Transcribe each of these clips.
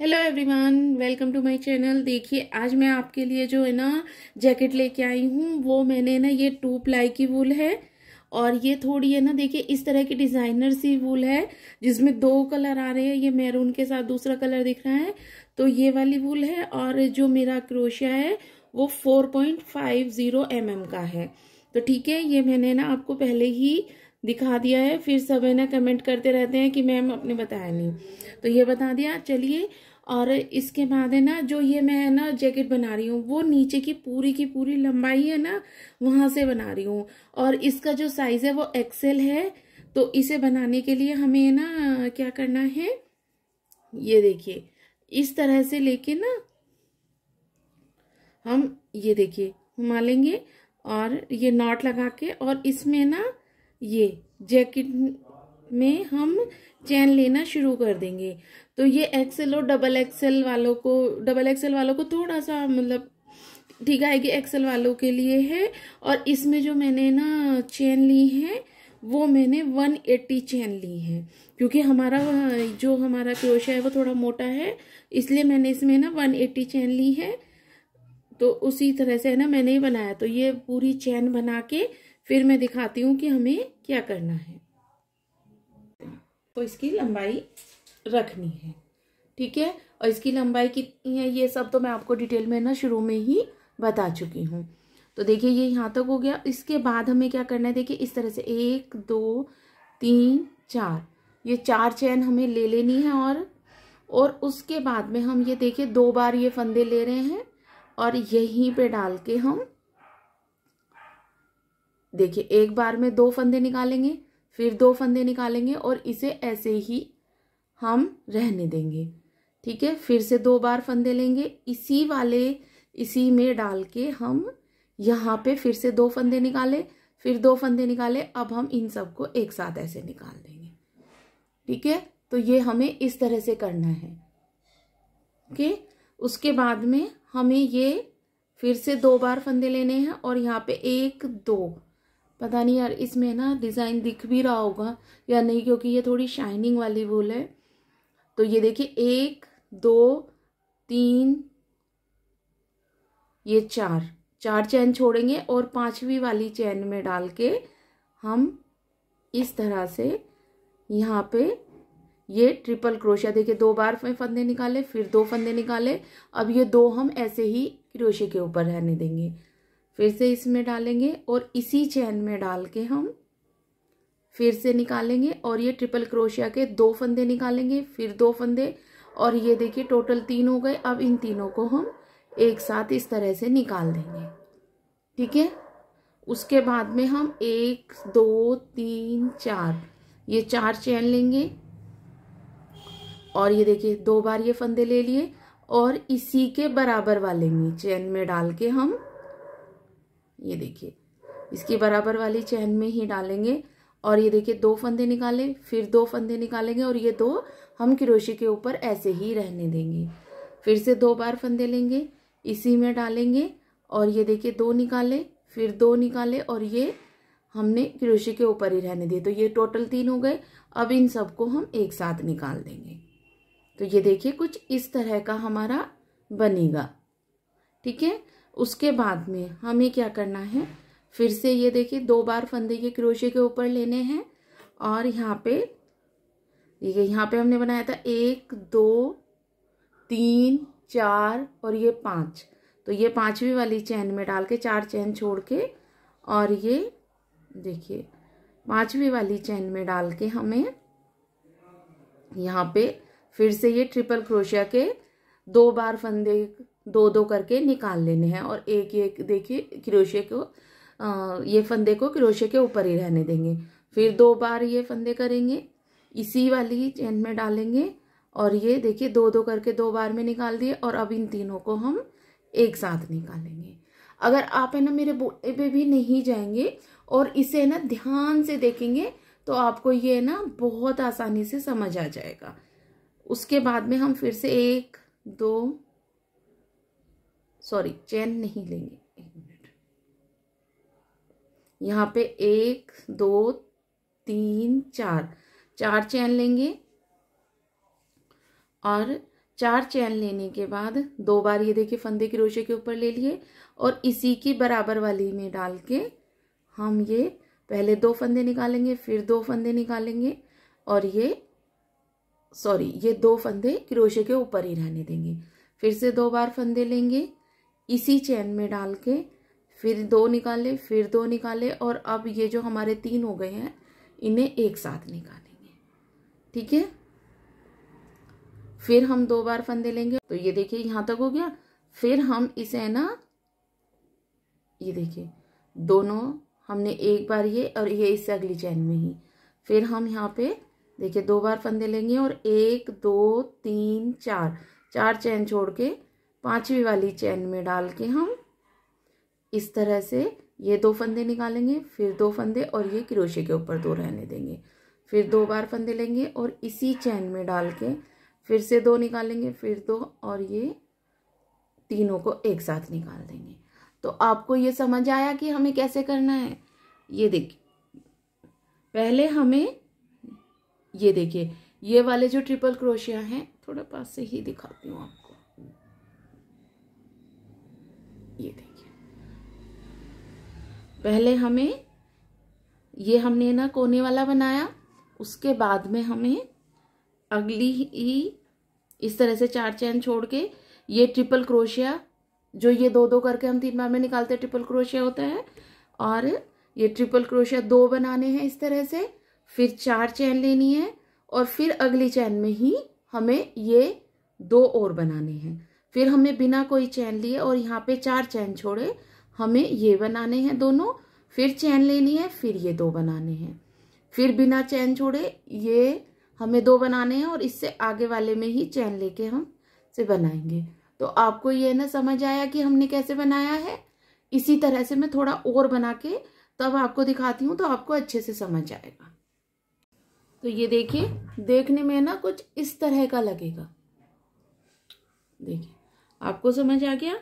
hello everyone welcome to my channel देखिए आज मैं आपके लिए जो है ना जैकेट लेके आई हूँ वो मैंने ना ये टू प्लाई की वूल है और ये थोड़ी है ना देखिए इस तरह की डिज़ाइनर सी वूल है जिसमें दो कलर आ रहे हैं ये मैरून के साथ दूसरा कलर दिख रहा है तो ये वाली वूल है और जो मेरा क्रोशिया है वो four point five zero M M का है तो ठीक है ये मैंने ना आपको पहले ही दिखा दिया है फिर सब है ना कमेंट करते रहते हैं कि मैम आपने बताया नहीं तो ये बता दिया चलिए और इसके बाद है ना जो ये मैं ना जैकेट बना रही हूँ वो नीचे की पूरी की पूरी लंबाई है ना वहाँ से बना रही हूँ और इसका जो साइज़ है वो एक्सेल है तो इसे बनाने के लिए हमें ना क्या करना है ये देखिए इस तरह से लेके ना हम ये देखिए घुमा लेंगे और ये नॉट लगा के और इसमें ना ये जैकेट में हम चैन लेना शुरू कर देंगे तो ये एक्सेल और डबल एक्सेल वालों को डबल एक्सेल वालों को थोड़ा सा मतलब ठीक है कि एक्सेल वालों के लिए है और इसमें जो मैंने ना चेन ली है वो मैंने 180 चेन ली है क्योंकि हमारा जो हमारा क्रोशा है वो थोड़ा मोटा है इसलिए मैंने इसमें ना 180 चेन ली है तो उसी तरह से है ना मैंने ही बनाया तो ये पूरी चेन बना के फिर मैं दिखाती हूँ कि हमें क्या करना है तो इसकी लंबाई रखनी है ठीक है और इसकी लंबाई कितनी है ये सब तो मैं आपको डिटेल में ना शुरू में ही बता चुकी हूँ तो देखिए ये यहाँ तक हो गया इसके बाद हमें क्या करना है देखिए इस तरह से एक दो तीन चार ये चार चैन हमें ले लेनी है और और उसके बाद में हम ये देखिए दो बार ये फंदे ले रहे हैं और यहीं पे डाल के हम देखिए एक बार में दो फंदे निकालेंगे फिर दो फंदे निकालेंगे और इसे ऐसे ही हम रहने देंगे ठीक है फिर से दो बार फंदे लेंगे इसी वाले इसी में डाल के हम यहाँ पे फिर से दो फंदे निकाले फिर दो फंदे निकाले अब हम इन सबको एक साथ ऐसे निकाल देंगे ठीक है तो ये हमें इस तरह से करना है ओके उसके बाद में हमें ये फिर से दो बार फंदे लेने हैं और यहाँ पे एक दो पता नहीं यार इसमें ना डिज़ाइन दिख भी रहा होगा या नहीं क्योंकि ये थोड़ी शाइनिंग वाली वूल है तो ये देखिए एक दो तीन ये चार चार चैन छोड़ेंगे और पांचवी वाली चैन में डाल के हम इस तरह से यहाँ पे ये ट्रिपल क्रोशिया देखिए दो बार में फंदे निकाले फिर दो फंदे निकाले अब ये दो हम ऐसे ही क्रोशे के ऊपर रहने देंगे फिर से इसमें डालेंगे और इसी चैन में डाल के हम फिर से निकालेंगे और ये ट्रिपल क्रोशिया के दो फंदे निकालेंगे फिर दो फंदे और ये देखिए टोटल तीन हो गए अब इन तीनों को हम एक साथ इस तरह से निकाल देंगे ठीक है उसके बाद में हम एक दो तीन चार ये चार चैन लेंगे और ये देखिए दो बार ये फंदे ले लिए और इसी के बराबर वाले में चैन में डाल के हम ये देखिए इसके बराबर वाली चैन में ही डालेंगे और ये देखिए दो फंदे निकाले फिर दो फंदे निकालेंगे और ये दो हम क्रोशी के ऊपर ऐसे ही रहने देंगे फिर से दो बार फंदे लेंगे इसी में डालेंगे और ये देखिए दो निकाले फिर दो निकाले और ये हमने क्रोशी के ऊपर ही रहने दिए तो ये टोटल तीन हो गए अब इन सबको हम एक साथ निकाल देंगे तो ये देखिए कुछ इस तरह का हमारा बनेगा ठीक है उसके बाद में हमें क्या करना है फिर से ये देखिए दो बार फंदे के क्रोशे के ऊपर लेने हैं और यहाँ पे ठीक यहाँ पे हमने बनाया था एक दो तीन चार और ये पाँच तो ये पांचवी वाली चैन में डाल के चार चैन छोड़ के और ये देखिए पांचवी वाली चैन में डाल के हमें यहाँ पे फिर से ये ट्रिपल क्रोशिया के दो बार फंदे दो दो करके निकाल लेने हैं और एक एक देखिए क्रोशिया को ये फंदे को क्रोशे के ऊपर ही रहने देंगे फिर दो बार ये फंदे करेंगे इसी वाली चेन में डालेंगे और ये देखिए दो दो करके दो बार में निकाल दिए और अब इन तीनों को हम एक साथ निकालेंगे अगर आप है ना मेरे बोटे पे भी नहीं जाएंगे और इसे ना ध्यान से देखेंगे तो आपको ये ना बहुत आसानी से समझ आ जाएगा उसके बाद में हम फिर से एक दो सॉरी चैन नहीं लेंगे यहाँ पे एक दो तीन चार चार चैन लेंगे और चार चैन लेने के बाद दो बार ये देखिए फंदे रोशे के ऊपर ले लिए और इसी की बराबर वाली में डाल के हम ये पहले दो फंदे निकालेंगे फिर दो फंदे निकालेंगे और ये सॉरी ये दो फंदे क्रोशे के ऊपर ही रहने देंगे फिर से दो बार फंदे लेंगे इसी चैन में डाल के फिर दो निकाले फिर दो निकाले और अब ये जो हमारे तीन हो गए हैं इन्हें एक साथ निकालेंगे ठीक है फिर हम दो बार फंदे लेंगे तो ये देखिए यहाँ तक हो गया फिर हम इसे है ना ये देखिए दोनों हमने एक बार ये और ये इससे अगली चैन में ही फिर हम यहाँ पे देखिए दो बार फंदे लेंगे और एक दो तीन चार चार चैन छोड़ के पाँचवीं वाली चैन में डाल के हम इस तरह से ये दो फंदे निकालेंगे फिर दो फंदे और ये क्रोशे के ऊपर दो रहने देंगे फिर दो बार फंदे लेंगे और इसी चैन में डाल के फिर से दो निकालेंगे फिर दो और ये तीनों को एक साथ निकाल देंगे तो आपको ये समझ आया कि हमें कैसे करना है ये देखिए पहले हमें ये देखिए ये वाले जो ट्रिपल क्रोशिया हैं थोड़ा पास से ही दिखाती हूँ आपको ये देखिए पहले हमें ये हमने ना कोने वाला बनाया उसके बाद में हमें अगली ही इस तरह से चार चैन छोड़ के ये ट्रिपल क्रोशिया जो ये दो दो करके हम तीन बार में निकालते हैं ट्रिपल क्रोशिया होता है और ये ट्रिपल क्रोशिया दो बनाने हैं इस तरह से फिर चार चैन लेनी है और फिर अगली चैन में ही हमें ये दो और बनाने हैं फिर हमें बिना कोई चैन लिए और यहाँ पे चार चैन छोड़े हमें ये बनाने हैं दोनों फिर चैन लेनी है फिर ये दो बनाने हैं फिर बिना चैन छोड़े ये हमें दो बनाने हैं और इससे आगे वाले में ही चैन लेके हम से बनाएंगे तो आपको ये ना समझ आया कि हमने कैसे बनाया है इसी तरह से मैं थोड़ा और बना के तब आपको दिखाती हूँ तो आपको अच्छे से समझ आएगा तो ये देखिए देखने में ना कुछ इस तरह का लगेगा देखिए आपको समझ आ गया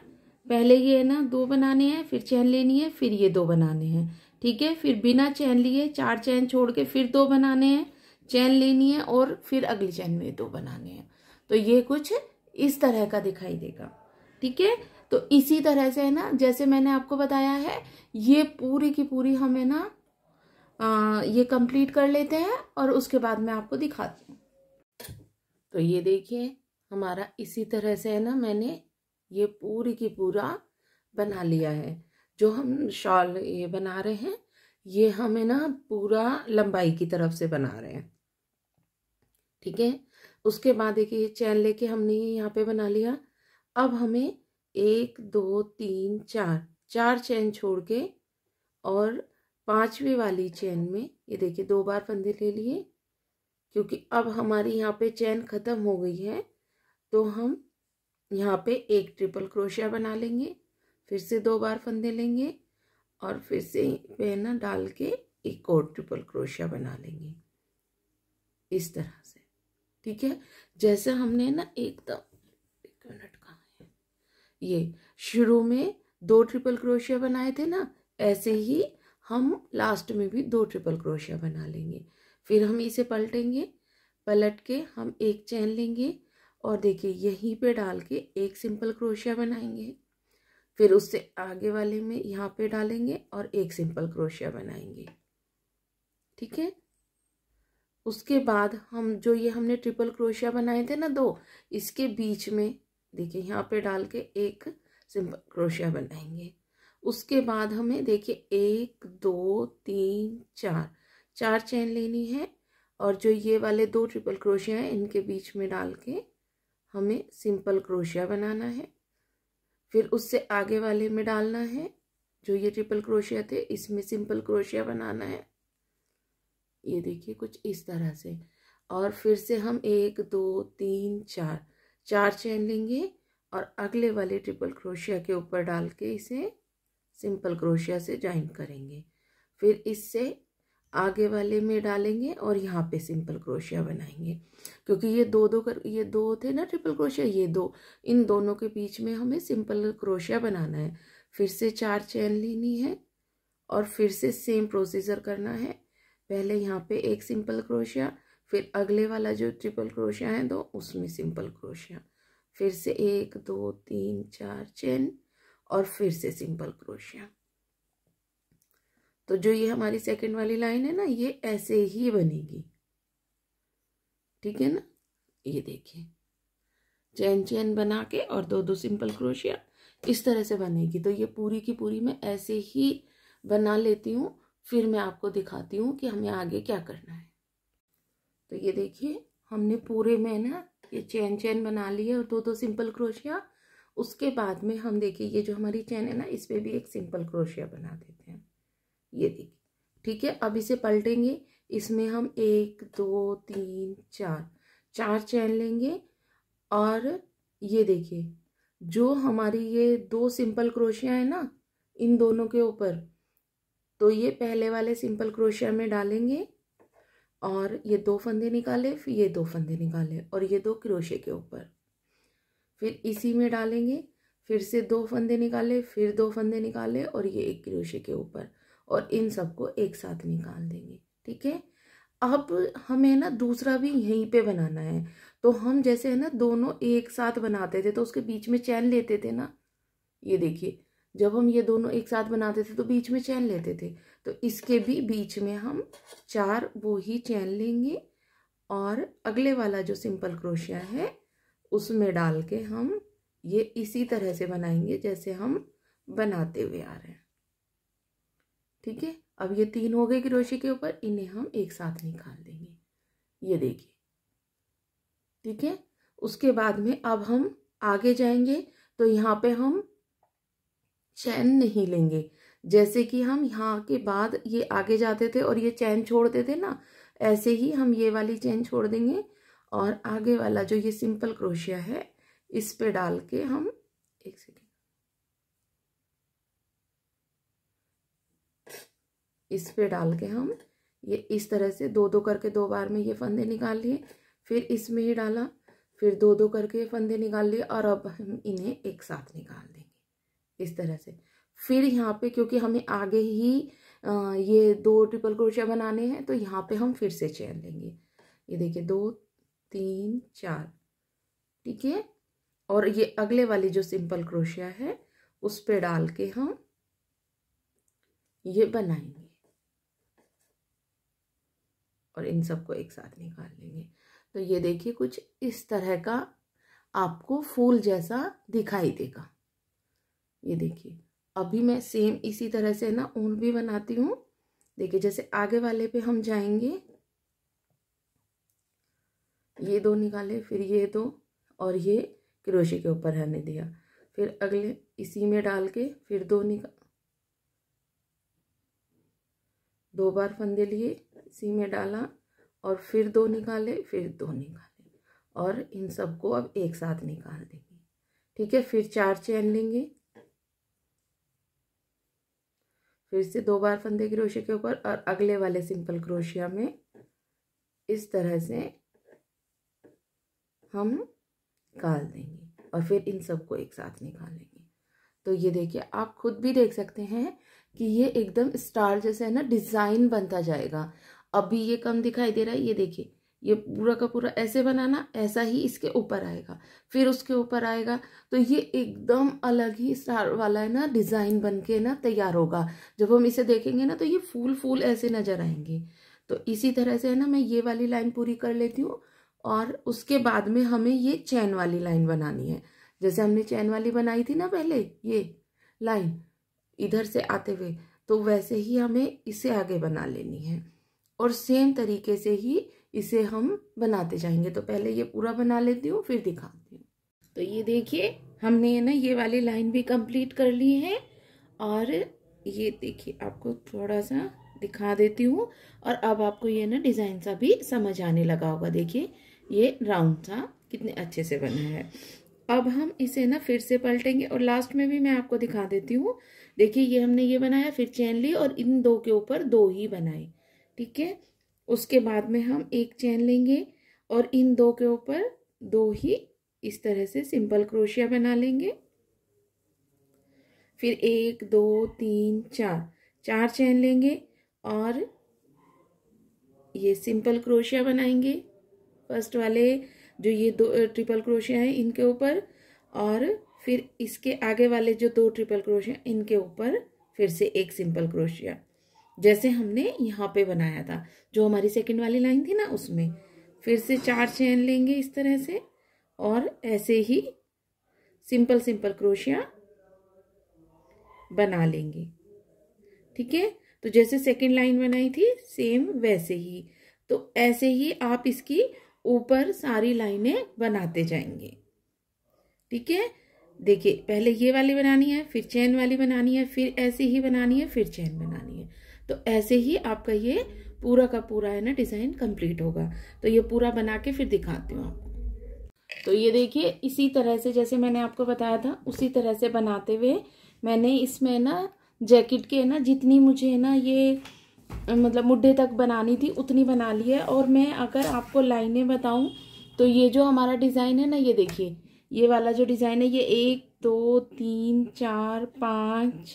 पहले ये है ना दो बनाने हैं फिर चैन लेनी है फिर ये दो बनाने हैं ठीक है फिर बिना चैन लिए चार चैन छोड़ के फिर दो बनाने हैं चैन लेनी है और फिर अगली चैन में दो बनाने हैं तो ये कुछ इस तरह का दिखाई देगा ठीक है तो इसी तरह से है ना जैसे मैंने आपको बताया है ये पूरी की पूरी हम है ना आ, ये कंप्लीट कर लेते हैं और उसके बाद मैं आपको दिखाती हूँ तो ये देखिए हमारा इसी तरह से है ना मैंने ये पूरी की पूरा बना लिया है जो हम शॉल ये बना रहे हैं ये हमें ना पूरा लंबाई की तरफ से बना रहे हैं ठीक है उसके बाद देखिए ये चैन लेके हमने ये यहाँ पे बना लिया अब हमें एक दो तीन चार चार चैन छोड़ के और पांचवी वाली चैन में ये देखिए दो बार फंदे ले लिए क्योंकि अब हमारी यहाँ पे चैन ख़त्म हो गई है तो हम यहाँ पे एक ट्रिपल क्रोशिया बना लेंगे फिर से दो बार फंदे लेंगे और फिर से पहना डाल के एक और ट्रिपल क्रोशिया बना लेंगे इस तरह से ठीक है जैसे हमने ना एकदम एक मिनट कहाँ है ये शुरू में दो ट्रिपल क्रोशिया बनाए थे ना ऐसे ही हम लास्ट में भी दो ट्रिपल क्रोशिया बना लेंगे फिर हम इसे पलटेंगे पलट के हम एक चैन लेंगे और देखिए यहीं पे डाल के एक सिंपल क्रोशिया बनाएंगे फिर उससे आगे वाले में यहाँ पे डालेंगे और एक सिंपल क्रोशिया बनाएंगे ठीक है उसके बाद हम जो ये हमने ट्रिपल क्रोशिया बनाए थे ना दो इसके बीच में देखिए यहाँ पे डाल के एक सिंपल क्रोशिया बनाएंगे उसके बाद हमें देखिए एक दो तीन चार चार चैन लेनी है और जो ये वाले दो ट्रिपल क्रोशिया हैं इनके बीच में डाल के हमें सिंपल क्रोशिया बनाना है फिर उससे आगे वाले में डालना है जो ये ट्रिपल क्रोशिया थे इसमें सिंपल क्रोशिया बनाना है ये देखिए कुछ इस तरह से और फिर से हम एक दो तीन चार चार चैन लेंगे और अगले वाले ट्रिपल क्रोशिया के ऊपर डाल के इसे सिंपल क्रोशिया से ज्वाइन करेंगे फिर इससे आगे वाले में डालेंगे और यहाँ पे सिंपल क्रोशिया बनाएंगे क्योंकि ये दो दो कर ये दो थे ना ट्रिपल क्रोशिया ये दो इन दोनों के बीच में हमें सिंपल क्रोशिया बनाना है फिर से चार चैन लेनी है और फिर से सेम प्रोसीजर करना है पहले यहाँ पे एक सिंपल क्रोशिया फिर अगले वाला जो ट्रिपल क्रोशिया है दो उसमें सिंपल क्रोशिया फिर से एक दो तीन चार चैन और फिर से सिंपल क्रोशिया तो जो ये हमारी सेकंड वाली लाइन है ना ये ऐसे ही बनेगी ठीक है ना ये देखिए चैन चैन बना के और दो दो सिंपल क्रोशिया इस तरह से बनेगी तो ये पूरी की पूरी मैं ऐसे ही बना लेती हूँ फिर मैं आपको दिखाती हूँ कि हमें आगे क्या करना है तो ये देखिए हमने पूरे में ना ये चैन चैन बना ली है और दो दो सिंपल क्रोशिया उसके बाद में हम देखिए ये जो हमारी चैन है ना इस पर भी एक सिंपल क्रोशिया बना देते हैं ये देखिए ठीक है अब इसे पलटेंगे इसमें हम एक दो तीन चार चार चैन लेंगे और ये देखिए जो हमारी ये दो सिंपल क्रोशिया है ना इन दोनों के ऊपर तो ये पहले वाले सिंपल क्रोशिया में डालेंगे और ये दो फंदे निकाले फिर ये दो फंदे निकाले और ये दो क्रोशे के ऊपर फिर इसी में डालेंगे फिर से दो फंदे निकाले फिर दो फंदे निकाले और ये एक क्रोशे के ऊपर और इन सबको एक साथ निकाल देंगे ठीक है अब हमें ना दूसरा भी यहीं पे बनाना है तो हम जैसे है ना दोनों एक साथ बनाते थे तो उसके बीच में चैन लेते थे ना ये देखिए जब हम ये दोनों एक साथ बनाते थे तो बीच में चैन लेते थे तो इसके भी बीच में हम चार वो ही चैन लेंगे और अगले वाला जो सिंपल क्रोशिया है उसमें डाल के हम ये इसी तरह से बनाएंगे जैसे हम बनाते हुए आ रहे हैं ठीक है अब ये तीन हो गए क्रोशे के ऊपर इन्हें हम एक साथ निकाल देंगे ये देखिए ठीक है उसके बाद में अब हम आगे जाएंगे तो यहाँ पे हम चैन नहीं लेंगे जैसे कि हम यहाँ के बाद ये आगे जाते थे और ये चैन छोड़ते थे ना ऐसे ही हम ये वाली चैन छोड़ देंगे और आगे वाला जो ये सिंपल क्रोशिया है इस पे डाल के हम एक सेकेंड इस पे डाल के हम ये इस तरह से दो दो करके दो बार में ये फंदे निकाल लिए फिर इसमें ही डाला फिर दो दो करके ये फंदे निकाल लिए और अब हम इन्हें एक साथ निकाल देंगे इस तरह से फिर यहाँ पे क्योंकि हमें आगे ही ये दो ट्रिपल क्रोशिया बनाने हैं तो यहाँ पे हम फिर से चैन लेंगे ये देखिए दो तीन चार ठीक है और ये अगले वाली जो सिंपल क्रोशिया है उस पे डाल के हम ये बनाएंगे और इन सबको एक साथ निकाल लेंगे तो ये देखिए कुछ इस तरह का आपको फूल जैसा दिखाई देगा ये देखिए अभी मैं सेम इसी तरह से ना ऊन भी बनाती हूँ देखिए जैसे आगे वाले पे हम जाएंगे ये दो निकाले फिर ये दो और ये क्रोशे के ऊपर रहने दिया फिर अगले इसी में डाल के फिर दो निकाल दो बार फंदे लिए इसी में डाला और फिर दो निकाले फिर दो निकाले और इन सबको अब एक साथ निकाल देंगे ठीक है फिर चार चैन लेंगे फिर से दो बार फंदे क्रोशिया के ऊपर और अगले वाले सिंपल क्रोशिया में इस तरह से हम निकाल देंगे और फिर इन सबको एक साथ निकालेंगे तो ये देखिए आप खुद भी देख सकते हैं कि ये एकदम स्टार जैसे है ना डिज़ाइन बनता जाएगा अभी ये कम दिखाई दे रहा है ये देखिए ये पूरा का पूरा ऐसे बनाना ऐसा ही इसके ऊपर आएगा फिर उसके ऊपर आएगा तो ये एकदम अलग ही स्टार वाला है ना डिज़ाइन बन के ना तैयार होगा जब हम इसे देखेंगे ना तो ये फूल फूल ऐसे नज़र आएंगे तो इसी तरह से है ना मैं ये वाली लाइन पूरी कर लेती हूँ और उसके बाद में हमें ये चैन वाली लाइन बनानी है जैसे हमने चैन वाली बनाई थी ना पहले ये लाइन इधर से आते हुए तो वैसे ही हमें इसे आगे बना लेनी है और सेम तरीके से ही इसे हम बनाते जाएंगे तो पहले ये पूरा बना लेती हूँ फिर दिखाती हूँ तो ये देखिए हमने ना ये वाली लाइन भी कंप्लीट कर ली है और ये देखिए आपको थोड़ा सा दिखा देती हूँ और अब आपको ये ना डिज़ाइन सा भी समझ आने लगा होगा देखिए ये राउंड सा कितने अच्छे से बना है अब हम इसे ना फिर से पलटेंगे और लास्ट में भी मैं आपको दिखा देती हूँ देखिए ये हमने ये बनाया फिर चैन ली और इन दो के ऊपर दो ही बनाए ठीक है उसके बाद में हम एक चैन लेंगे और इन दो के ऊपर दो ही इस तरह से सिंपल क्रोशिया बना लेंगे फिर एक दो तीन चार चार चैन लेंगे और ये सिंपल क्रोशिया बनाएंगे फर्स्ट वाले जो ये दो ट्रिपल क्रोशिया है इनके ऊपर और फिर इसके आगे वाले जो दो ट्रिपल क्रोशिया इनके ऊपर फिर से एक सिंपल क्रोशिया जैसे हमने यहाँ पे बनाया था जो हमारी सेकंड वाली लाइन थी ना उसमें फिर से चार चैन लेंगे इस तरह से और ऐसे ही सिंपल सिंपल क्रोशिया बना लेंगे ठीक है तो जैसे सेकंड लाइन बनाई थी सेम वैसे ही तो ऐसे ही आप इसकी ऊपर सारी लाइनें बनाते जाएंगे ठीक है देखिए पहले ये वाली बनानी है फिर चैन वाली बनानी है फिर ऐसे ही बनानी है फिर चैन बनानी है तो ऐसे ही आपका ये पूरा का पूरा है ना डिज़ाइन कंप्लीट होगा तो ये पूरा बना के फिर दिखाती हूँ आपको तो ये देखिए इसी तरह से जैसे मैंने आपको बताया था उसी तरह से बनाते हुए मैंने इसमें ना जैकेट के ना जितनी मुझे ना ये मतलब मुड्ढे तक बनानी थी उतनी बना ली है और मैं अगर आपको लाइनें बताऊं तो ये जो हमारा डिज़ाइन है ना ये देखिए ये वाला जो डिज़ाइन है ये एक दो तीन चार पाँच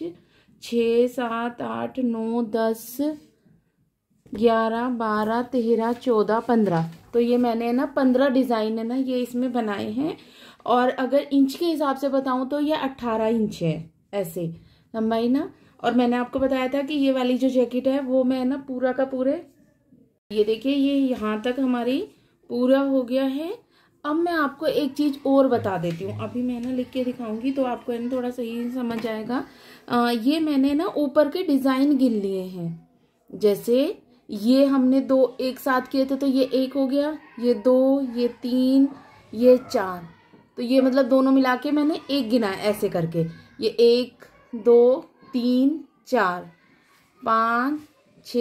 छः सात आठ नौ दस ग्यारह बारह तेरह चौदह पंद्रह तो ये मैंने ना पंद्रह डिज़ाइन है ना ये इसमें बनाए हैं और अगर इंच के हिसाब से बताऊँ तो ये अट्ठारह इंच है ऐसे लंबाई ना और मैंने आपको बताया था कि ये वाली जो जैकेट है वो मैं ना पूरा का पूरे ये देखिए ये यहाँ तक हमारी पूरा हो गया है अब मैं आपको एक चीज़ और बता देती हूँ अभी मैं ना लिख के दिखाऊंगी तो आपको है ना थोड़ा सही समझ आएगा आ, ये मैंने ना ऊपर के डिज़ाइन गिन लिए हैं जैसे ये हमने दो एक साथ किए थे तो ये एक हो गया ये दो ये तीन ये चार तो ये मतलब दोनों मिला के मैंने एक गिना ऐसे करके ये एक दो तीन चार पाँच छ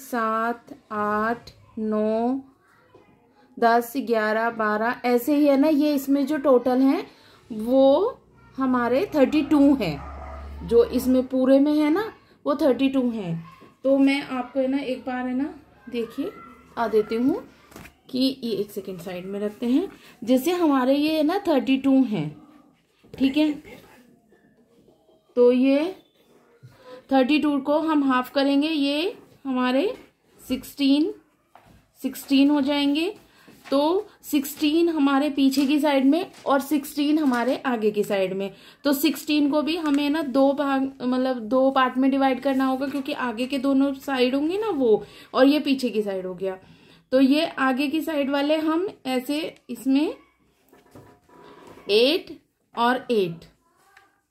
सात आठ नौ दस ग्यारह बारह ऐसे ही है ना ये इसमें जो टोटल हैं वो हमारे थर्टी टू हैं जो इसमें पूरे में है ना वो थर्टी टू है तो मैं आपको है ना एक बार है ना देखिए आ देती हूँ कि ये एक सेकेंड साइड में रखते हैं जैसे हमारे ये है ना थर्टी टू हैं ठीक है तो ये थर्टी टू को हम हाफ करेंगे ये हमारे सिक्सटीन सिक्सटीन हो जाएंगे तो 16 हमारे पीछे की साइड में और 16 हमारे आगे की साइड में तो 16 को भी हमें ना दो भाग मतलब दो पार्ट में डिवाइड करना होगा क्योंकि आगे के दोनों साइड होंगे ना वो और ये पीछे की साइड हो गया तो ये आगे की साइड वाले हम ऐसे इसमें एट और एट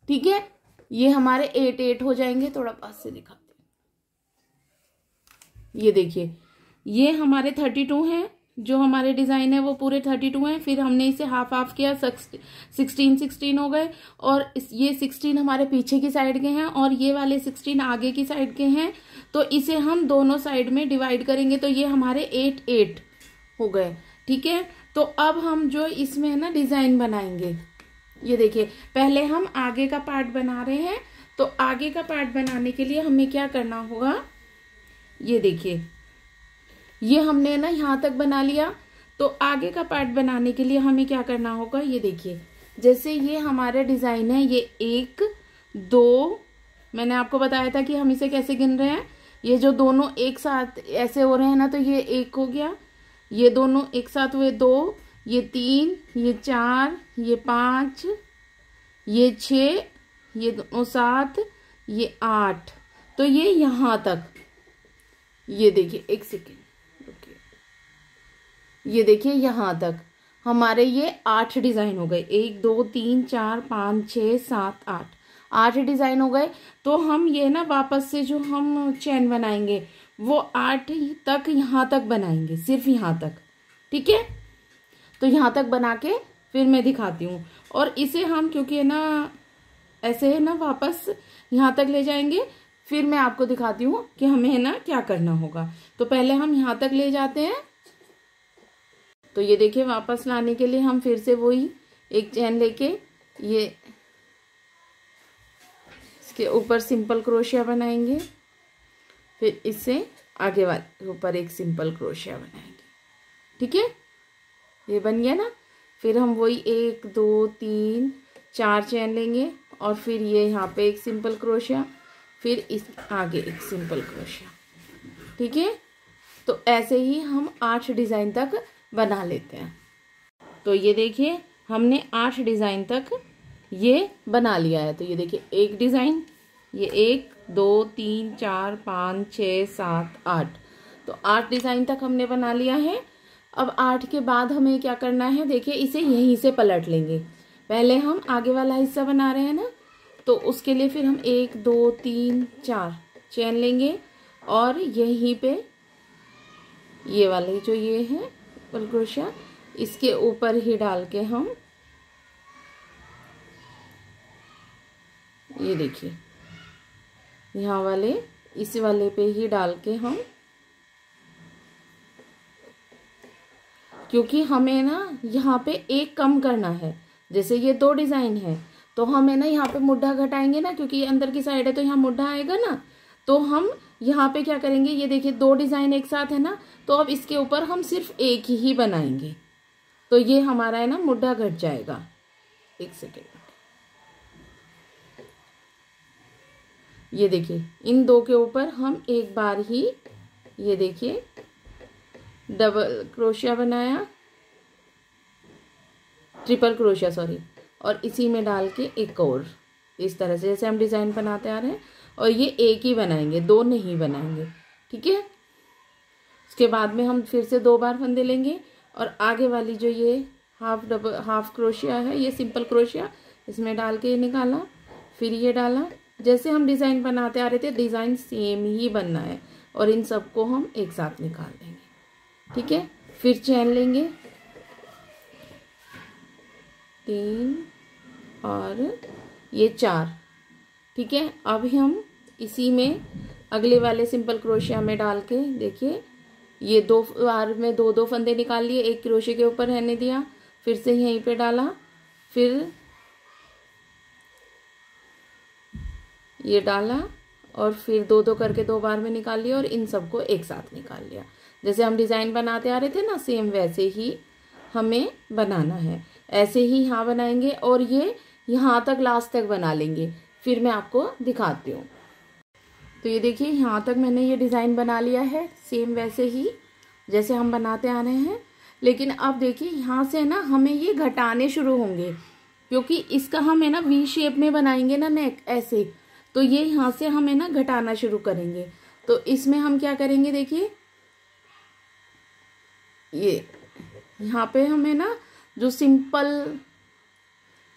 ठीक है ये हमारे एट एट हो जाएंगे थोड़ा पास से दिखाते ये देखिए ये हमारे थर्टी टू हैं जो हमारे डिज़ाइन है वो पूरे थर्टी टू हैं फिर हमने इसे हाफ हाफ किया सिक्सटीन सिक्सटीन हो गए और ये सिक्सटीन हमारे पीछे की साइड के हैं और ये वाले सिक्सटीन आगे की साइड के हैं तो इसे हम दोनों साइड में डिवाइड करेंगे तो ये हमारे एट एट हो गए ठीक है तो अब हम जो इसमें है ना डिज़ाइन बनाएंगे ये देखिए पहले हम आगे का पार्ट बना रहे हैं तो आगे का पार्ट बनाने के लिए हमें क्या करना होगा ये देखिए ये हमने ना यहाँ तक बना लिया तो आगे का पार्ट बनाने के लिए हमें क्या करना होगा ये देखिए जैसे ये हमारा डिज़ाइन है ये एक दो मैंने आपको बताया था कि हम इसे कैसे गिन रहे हैं ये जो दोनों एक साथ ऐसे हो रहे हैं ना तो ये एक हो गया ये दोनों एक साथ हुए दो ये तीन ये चार ये पाँच ये छ ये दोनों सात ये आठ तो ये यहाँ तक ये देखिए एक सेकेंड ये देखिए यहाँ तक हमारे ये आठ डिज़ाइन हो गए एक दो तीन चार पाँच छः सात आठ आठ डिज़ाइन हो गए तो हम ये ना वापस से जो हम चैन बनाएंगे वो आठ तक यहाँ तक बनाएंगे सिर्फ यहाँ तक ठीक है तो यहाँ तक बना के फिर मैं दिखाती हूँ और इसे हम क्योंकि है ना ऐसे है ना वापस यहाँ तक ले जाएंगे फिर मैं आपको दिखाती हूँ कि हमें है ना क्या करना होगा तो पहले हम यहाँ तक ले जाते हैं तो ये देखिए वापस लाने के लिए हम फिर से वही एक चैन लेके ये इसके ऊपर सिंपल क्रोशिया बनाएंगे फिर इससे आगे वाले ऊपर एक सिंपल क्रोशिया बनाएंगे ठीक है ये बन गया ना फिर हम वही एक दो तीन चार चैन लेंगे और फिर ये यहाँ पे एक सिंपल क्रोशिया फिर इस आगे एक सिंपल क्रोशिया ठीक है तो ऐसे ही हम आठ डिज़ाइन तक बना लेते हैं तो ये देखिए हमने आठ डिज़ाइन तक ये बना लिया है तो ये देखिए एक डिज़ाइन ये एक दो तीन चार पाँच छ सात आठ तो आठ डिज़ाइन तक हमने बना लिया है अब आठ के बाद हमें क्या करना है देखिए इसे यहीं से पलट लेंगे पहले हम आगे वाला हिस्सा बना रहे हैं ना तो उसके लिए फिर हम एक दो तीन चार चैन लेंगे और यहीं पे ये वाले जो ये है क्रोशिया इसके ऊपर ही डाल के हम ये देखिए यहाँ वाले इस वाले पे ही डाल के हम क्योंकि हमें ना यहाँ पे एक कम करना है जैसे ये दो डिज़ाइन है तो हमें ना यहाँ पे मुड्ढा घटाएंगे ना क्योंकि अंदर की साइड है तो यहाँ मुड्ढा आएगा ना तो हम यहाँ पे क्या करेंगे ये देखिए दो डिज़ाइन एक साथ है ना तो अब इसके ऊपर हम सिर्फ एक ही, बनाएंगे तो ये हमारा है ना मुड्ढा घट जाएगा एक सेकेंड ये देखिए इन दो के ऊपर हम एक बार ही ये देखिए डबल क्रोशिया बनाया ट्रिपल क्रोशिया सॉरी और इसी में डाल के एक और इस तरह से जैसे हम डिज़ाइन बनाते आ रहे हैं और ये एक ही बनाएंगे दो नहीं बनाएंगे ठीक है उसके बाद में हम फिर से दो बार फंदे लेंगे और आगे वाली जो ये हाफ डबल हाफ क्रोशिया है ये सिंपल क्रोशिया इसमें डाल के निकाला फिर ये डाला जैसे हम डिज़ाइन बनाते आ रहे थे डिज़ाइन सेम ही बनना है और इन सबको हम एक साथ निकाल देंगे ठीक है फिर चैन लेंगे तीन और ये चार ठीक है अब हम इसी में अगले वाले सिंपल क्रोशिया में डाल के देखिए ये दो बार में दो दो फंदे निकाल लिए एक क्रोशे के ऊपर रहने दिया फिर से यहीं पे डाला फिर ये डाला और फिर दो दो करके दो बार में निकाल लिया और इन सबको एक साथ निकाल लिया जैसे हम डिज़ाइन बनाते आ रहे थे ना सेम वैसे ही हमें बनाना है ऐसे ही यहाँ बनाएंगे और ये यहाँ तक लास्ट तक बना लेंगे फिर मैं आपको दिखाती हूँ तो ये देखिए यहाँ तक मैंने ये डिज़ाइन बना लिया है सेम वैसे ही जैसे हम बनाते आ रहे हैं लेकिन अब देखिए यहाँ से ना हमें ये घटाने शुरू होंगे क्योंकि इसका हम है ना वी शेप में बनाएंगे ना नेक ऐसे तो ये यहाँ से हम है ना घटाना शुरू करेंगे तो इसमें हम क्या करेंगे देखिए ये यहाँ पे हमें ना जो सिंपल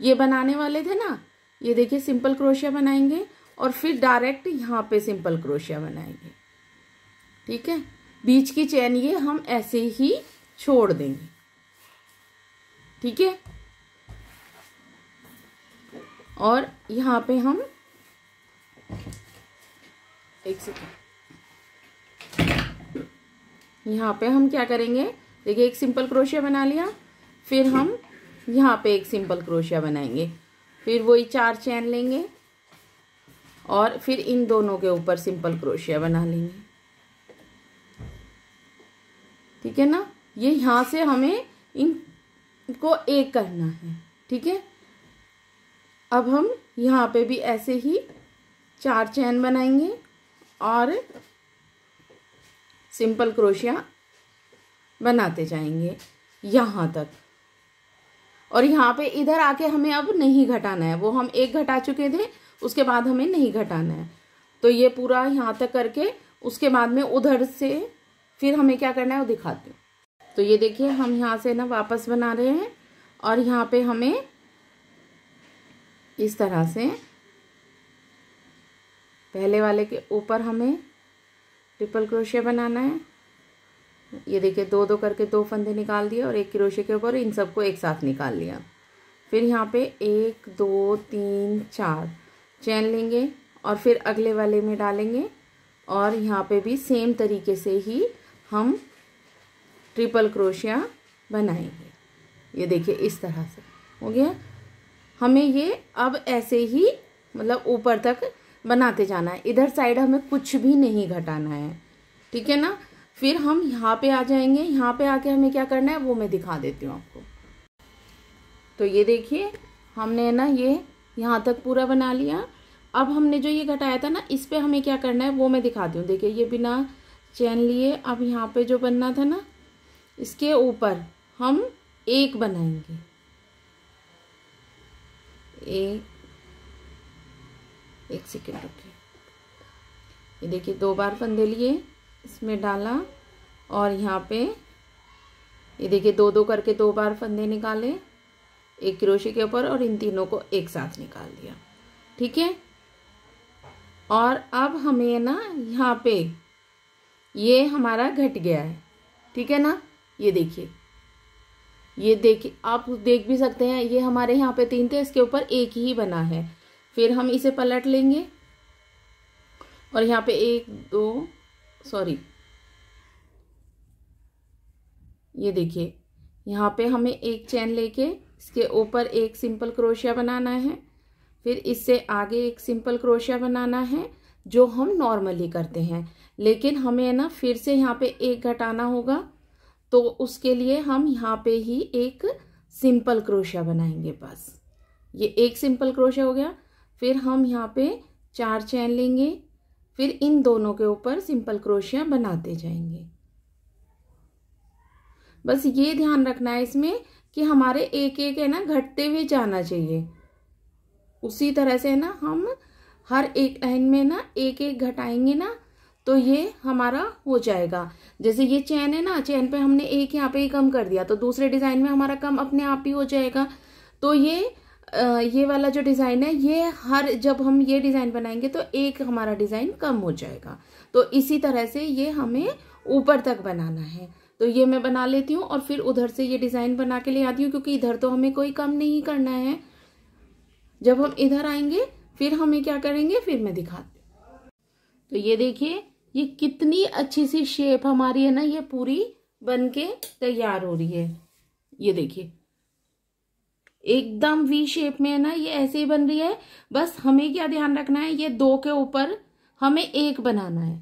ये बनाने वाले थे ना ये देखिए सिंपल क्रोशिया बनाएंगे और फिर डायरेक्ट यहाँ पे सिंपल क्रोशिया बनाएंगे ठीक है बीच की चैन ये हम ऐसे ही छोड़ देंगे ठीक है और यहाँ पे हम एक सेकेंड यहाँ पे हम क्या करेंगे देखिए एक सिंपल क्रोशिया बना लिया फिर हम यहाँ पे एक सिंपल क्रोशिया बनाएंगे फिर वही चार चैन लेंगे और फिर इन दोनों के ऊपर सिंपल क्रोशिया बना लेंगे ठीक है ना ये यहाँ से हमें इनको एक करना है ठीक है अब हम यहाँ पे भी ऐसे ही चार चैन बनाएंगे और सिंपल क्रोशिया बनाते जाएंगे यहाँ तक और यहाँ पे इधर आके हमें अब नहीं घटाना है वो हम एक घटा चुके थे उसके बाद हमें नहीं घटाना है तो ये पूरा यहाँ तक करके उसके बाद में उधर से फिर हमें क्या करना है वो दिखाती हूँ तो ये देखिए हम यहाँ से ना वापस बना रहे हैं और यहाँ पे हमें इस तरह से पहले वाले के ऊपर हमें ट्रिपल क्रोशिया बनाना है ये देखिए दो दो करके दो फंदे निकाल दिए और एक क्रोशे के ऊपर इन सबको एक साथ निकाल लिया फिर यहाँ पे एक दो तीन चार चैन लेंगे और फिर अगले वाले में डालेंगे और यहाँ पे भी सेम तरीके से ही हम ट्रिपल क्रोशिया बनाएंगे ये देखिए इस तरह से हो गया हमें ये अब ऐसे ही मतलब ऊपर तक बनाते जाना है इधर साइड हमें कुछ भी नहीं घटाना है ठीक है ना फिर हम यहाँ पे आ जाएंगे यहाँ पे आके हमें क्या करना है वो मैं दिखा देती हूँ आपको तो ये देखिए हमने ना ये यहाँ तक पूरा बना लिया अब हमने जो ये घटाया था ना इस पर हमें क्या करना है वो मैं दिखाती हूँ देखिए ये बिना चैन लिए अब यहाँ पे जो बनना था ना इसके ऊपर हम एक बनाएंगे एक एक सेकेंड रुकिए ये देखिए दो बार फंदे लिए इसमें डाला और यहाँ पे ये देखिए दो दो करके दो बार फंदे निकाले एक क्रोशी के ऊपर और इन तीनों को एक साथ निकाल दिया ठीक है और अब हमें ना यहाँ पे ये हमारा घट गया है ठीक है ना ये देखिए ये देखिए आप देख भी सकते हैं ये हमारे यहाँ पे तीन थे इसके ऊपर एक ही बना है फिर हम इसे पलट लेंगे और यहाँ पे एक दो सॉरी ये देखिए यहाँ पे हमें एक चैन लेके इसके ऊपर एक सिंपल क्रोशिया बनाना है फिर इससे आगे एक सिंपल क्रोशिया बनाना है जो हम नॉर्मली करते हैं लेकिन हमें ना फिर से यहाँ पे एक घटाना होगा तो उसके लिए हम यहाँ पे ही एक सिंपल क्रोशिया बनाएंगे बस ये एक सिंपल क्रोशिया हो गया फिर हम यहाँ पे चार चैन लेंगे फिर इन दोनों के ऊपर सिंपल क्रोशिया बनाते जाएंगे बस ये ध्यान रखना है इसमें कि हमारे एक एक है ना घटते हुए जाना चाहिए उसी तरह से है ना हम हर एक लाइन में ना एक एक घटाएंगे ना तो ये हमारा हो जाएगा जैसे ये चैन है ना चैन पे हमने एक यहाँ पे ही कम कर दिया तो दूसरे डिज़ाइन में हमारा कम अपने आप ही हो जाएगा तो ये ये वाला जो डिज़ाइन है ये हर जब हम ये डिज़ाइन बनाएंगे तो एक हमारा डिज़ाइन कम हो जाएगा तो इसी तरह से ये हमें ऊपर तक बनाना है तो ये मैं बना लेती हूँ और फिर उधर से ये डिज़ाइन बना के ले आती हूँ क्योंकि इधर तो हमें कोई कम नहीं करना है जब हम इधर आएंगे फिर हमें क्या करेंगे फिर मैं दिखाती तो ये देखिए ये कितनी अच्छी सी शेप हमारी है ना ये पूरी बन के तैयार हो रही है ये देखिए एकदम वी शेप में है ना ये ऐसे ही बन रही है बस हमें क्या ध्यान रखना है ये दो के ऊपर हमें एक बनाना है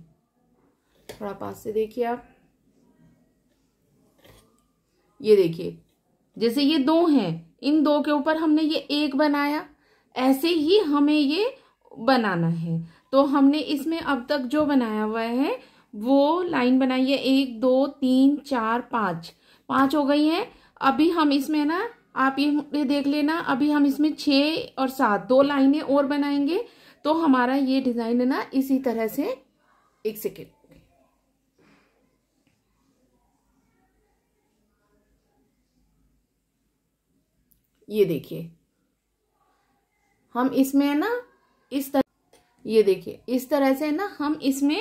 थोड़ा पास से देखिए आप ये देखिए जैसे ये दो हैं इन दो के ऊपर हमने ये एक बनाया ऐसे ही हमें ये बनाना है तो हमने इसमें अब तक जो बनाया हुआ है वो लाइन बनाई है एक दो तीन चार पांच पांच हो गई है अभी हम इसमें ना आप ये देख लेना अभी हम इसमें छः और सात दो लाइनें और बनाएंगे तो हमारा ये डिज़ाइन है ना इसी तरह से एक सेकेंड ये देखिए हम इसमें है ना इस तरह ये देखिए इस तरह से ना हम इसमें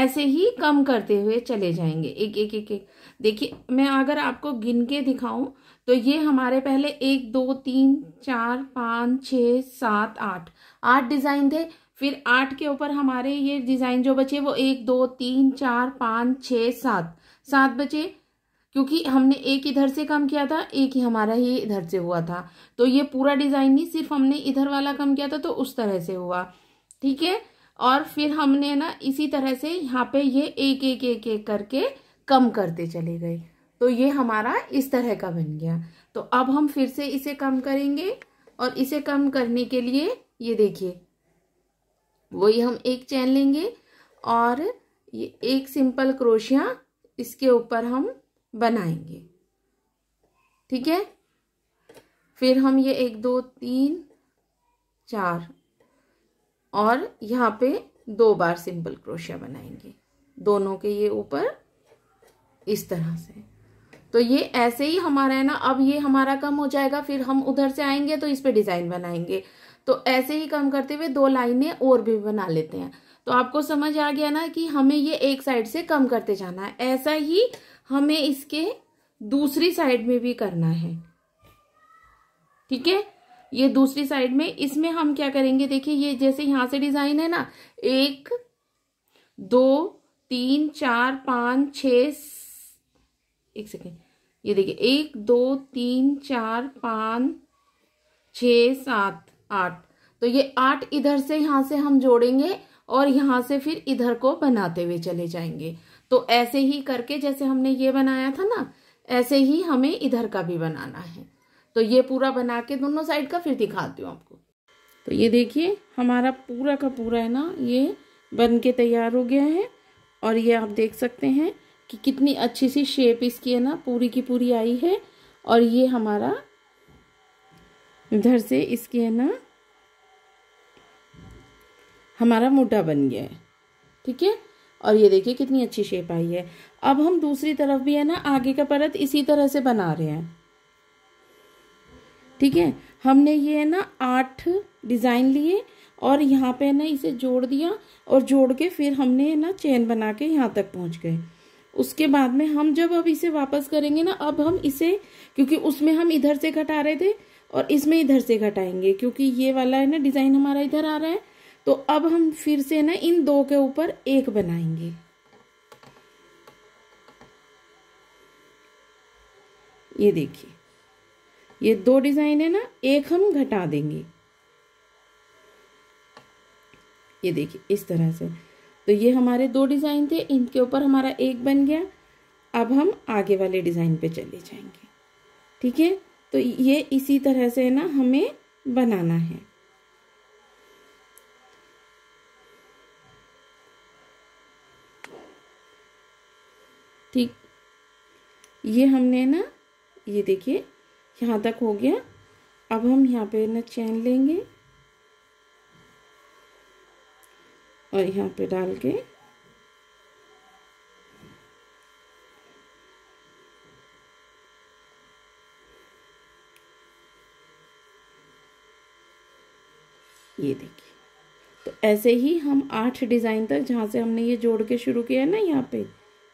ऐसे ही कम करते हुए चले जाएंगे एक एक एक एक देखिए मैं अगर आपको गिन के दिखाऊं तो ये हमारे पहले एक दो तीन चार पाँच छ सात आठ आठ डिज़ाइन थे फिर आठ के ऊपर हमारे ये डिज़ाइन जो बचे वो एक दो तीन चार पाँच छ सात सात बचे क्योंकि हमने एक इधर से कम किया था एक ही हमारा ही इधर से हुआ था तो ये पूरा डिज़ाइन नहीं सिर्फ हमने इधर वाला कम किया था तो उस तरह से हुआ ठीक है और फिर हमने ना इसी तरह से यहाँ पे ये एक एक एक एक करके कम करते चले गए तो ये हमारा इस तरह का बन गया तो अब हम फिर से इसे कम करेंगे और इसे कम करने के लिए ये देखिए वही हम एक चैन लेंगे और ये एक सिंपल क्रोशिया इसके ऊपर हम बनाएंगे ठीक है फिर हम ये एक दो तीन चार और यहाँ पे दो बार सिंपल क्रोशिया बनाएंगे दोनों के ये ऊपर इस तरह से तो ये ऐसे ही हमारा है ना अब ये हमारा कम हो जाएगा फिर हम उधर से आएंगे तो इस पर डिज़ाइन बनाएंगे तो ऐसे ही कम करते हुए दो लाइनें और भी बना लेते हैं तो आपको समझ आ गया ना कि हमें ये एक साइड से कम करते जाना है ऐसा ही हमें इसके दूसरी साइड में भी करना है ठीक है ये दूसरी साइड में इसमें हम क्या करेंगे देखिए ये जैसे यहां से डिजाइन है ना एक दो तीन चार पांच छ एक सेकेंड ये देखिए एक दो तीन चार पाँच छ सात आठ तो ये आठ इधर से यहाँ से हम जोड़ेंगे और यहाँ से फिर इधर को बनाते हुए चले जाएंगे तो ऐसे ही करके जैसे हमने ये बनाया था ना ऐसे ही हमें इधर का भी बनाना है तो ये पूरा बना के दोनों साइड का फिर दिखाती हूँ आपको तो ये देखिए हमारा पूरा का पूरा है ना ये बन के तैयार हो गया है और ये आप देख सकते हैं कि कितनी अच्छी सी शेप इसकी है ना पूरी की पूरी आई है और ये हमारा इधर से इसकी है ना हमारा मोटा बन गया है ठीक है और ये देखिए कितनी अच्छी शेप आई है अब हम दूसरी तरफ भी है ना आगे का परत इसी तरह से बना रहे हैं ठीक है हमने ये है ना आठ डिज़ाइन लिए और यहाँ पे ना इसे जोड़ दिया और जोड़ के फिर हमने ना चेन बना के यहाँ तक पहुँच गए उसके बाद में हम जब अब इसे वापस करेंगे ना अब हम इसे क्योंकि उसमें हम इधर से घटा रहे थे और इसमें इधर से घटाएंगे क्योंकि ये वाला है ना डिज़ाइन हमारा इधर आ रहा है तो अब हम फिर से ना इन दो के ऊपर एक बनाएंगे ये देखिए ये दो डिज़ाइन है ना एक हम घटा देंगे ये देखिए इस तरह से तो ये हमारे दो डिज़ाइन थे इनके ऊपर हमारा एक बन गया अब हम आगे वाले डिज़ाइन पे चले जाएंगे ठीक है तो ये इसी तरह से ना हमें बनाना है ठीक ये हमने ना ये देखिए यहाँ तक हो गया अब हम यहाँ पे ना चैन लेंगे और यहाँ पे डाल के ये देखिए तो ऐसे ही हम आठ डिज़ाइन तक जहाँ से हमने ये जोड़ के शुरू किया है ना यहाँ पे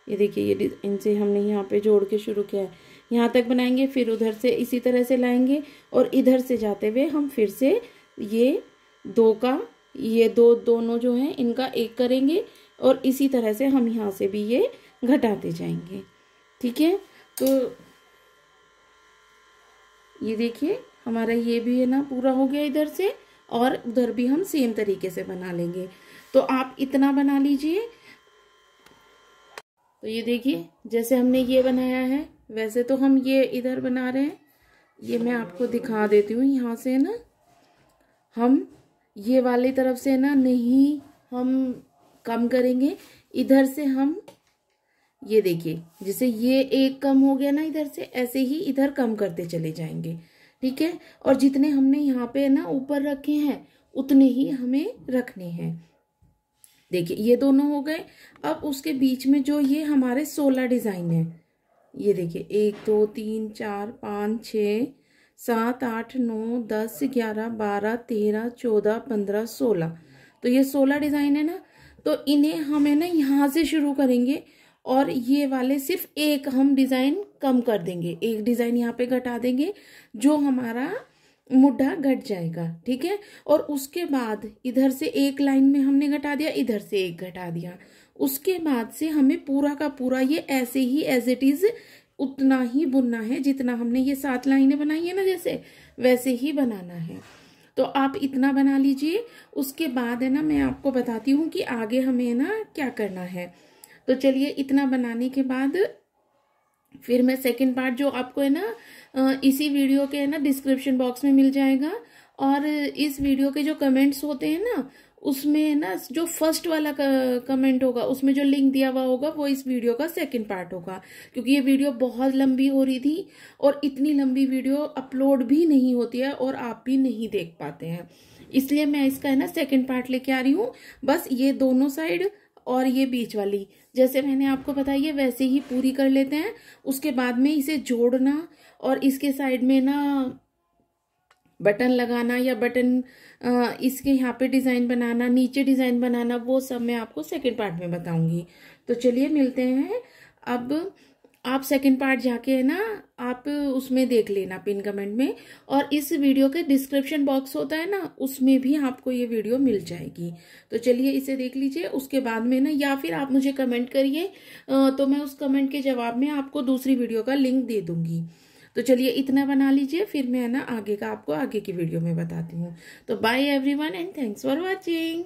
ये देखिए ये डिज़ाइन से हमने यहाँ पे जोड़ के शुरू किया है यहाँ तक बनाएंगे फिर उधर से इसी तरह से लाएंगे और इधर से जाते हुए हम फिर से ये दो का ये दो दोनों जो हैं इनका एक करेंगे और इसी तरह से हम यहाँ से भी ये घटाते जाएंगे ठीक है तो ये देखिए हमारा ये भी है ना पूरा हो गया इधर से और उधर भी हम सेम तरीके से बना लेंगे तो आप इतना बना लीजिए तो ये देखिए जैसे हमने ये बनाया है वैसे तो हम ये इधर बना रहे हैं ये मैं आपको दिखा देती हूँ यहाँ से ना हम ये वाली तरफ से ना नहीं हम कम करेंगे इधर से हम ये देखिए जैसे ये एक कम हो गया ना इधर से ऐसे ही इधर कम करते चले जाएंगे ठीक है और जितने हमने यहाँ पे ना ऊपर रखे हैं उतने ही हमें रखने हैं देखिए ये दोनों हो गए अब उसके बीच में जो ये हमारे सोलह डिज़ाइन है ये देखिए एक दो तीन चार पाँच छः सात आठ नौ दस ग्यारह बारह तेरह चौदह पंद्रह सोलह तो ये सोलह डिज़ाइन है ना तो इन्हें हम है ना यहाँ से शुरू करेंगे और ये वाले सिर्फ एक हम डिज़ाइन कम कर देंगे एक डिज़ाइन यहाँ पे घटा देंगे जो हमारा मुड्ढा घट जाएगा ठीक है और उसके बाद इधर से एक लाइन में हमने घटा दिया इधर से एक घटा दिया उसके बाद से हमें पूरा का पूरा ये ऐसे ही एज इट इज़ उतना ही बुनना है जितना हमने ये सात लाइनें बनाई है ना जैसे वैसे ही बनाना है तो आप इतना बना लीजिए उसके बाद है ना मैं आपको बताती हूँ कि आगे हमें ना क्या करना है तो चलिए इतना बनाने के बाद फिर मैं सेकंड पार्ट जो आपको है ना इसी वीडियो के है ना डिस्क्रिप्शन बॉक्स में मिल जाएगा और इस वीडियो के जो कमेंट्स होते हैं ना उसमें है ना जो फर्स्ट वाला कमेंट होगा उसमें जो लिंक दिया हुआ होगा वो इस वीडियो का सेकंड पार्ट होगा क्योंकि ये वीडियो बहुत लंबी हो रही थी और इतनी लंबी वीडियो अपलोड भी नहीं होती है और आप भी नहीं देख पाते हैं इसलिए मैं इसका है ना सेकंड पार्ट लेके आ रही हूँ बस ये दोनों साइड और ये बीच वाली जैसे मैंने आपको बताई है वैसे ही पूरी कर लेते हैं उसके बाद में इसे जोड़ना और इसके साइड में ना बटन लगाना या बटन इसके यहाँ पे डिज़ाइन बनाना नीचे डिज़ाइन बनाना वो सब मैं आपको सेकंड पार्ट में बताऊंगी तो चलिए मिलते हैं अब आप सेकंड पार्ट जाके है ना आप उसमें देख लेना पिन कमेंट में और इस वीडियो के डिस्क्रिप्शन बॉक्स होता है ना उसमें भी आपको ये वीडियो मिल जाएगी तो चलिए इसे देख लीजिए उसके बाद में ना या फिर आप मुझे कमेंट करिए तो मैं उस कमेंट के जवाब में आपको दूसरी वीडियो का लिंक दे दूंगी तो चलिए इतना बना लीजिए फिर मैं ना आगे का आपको आगे की वीडियो में बताती हूँ तो bye every and thanks for watching